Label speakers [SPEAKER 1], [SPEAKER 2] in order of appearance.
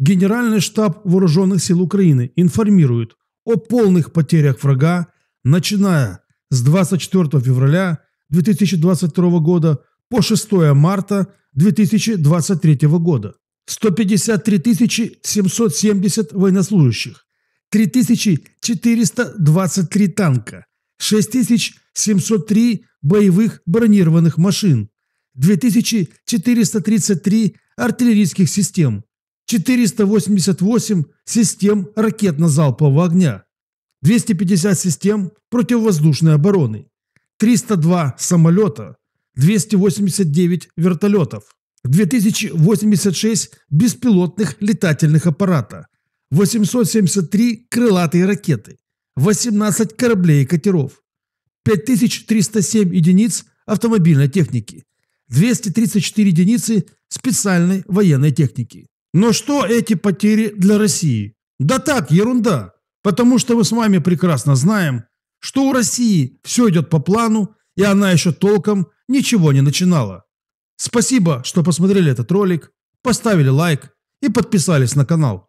[SPEAKER 1] Генеральный штаб Вооруженных сил Украины
[SPEAKER 2] информирует о полных потерях врага, начиная с 24 февраля 2022 года по 6 марта 2023 года. 153 770 военнослужащих, 3423 танка, 6703 боевых бронированных машин, 2433 артиллерийских систем – 488 систем ракетно-залпового огня, 250 систем противовоздушной обороны, 302 самолета, 289 вертолетов, 2086 беспилотных летательных аппарата, 873 крылатые ракеты, 18 кораблей и катеров, 5307 единиц автомобильной техники, 234 единицы специальной военной техники. Но что эти потери для России? Да так, ерунда. Потому что мы с вами прекрасно знаем, что у России все идет по плану, и она еще толком ничего не начинала. Спасибо, что посмотрели этот ролик,
[SPEAKER 1] поставили лайк и подписались на канал.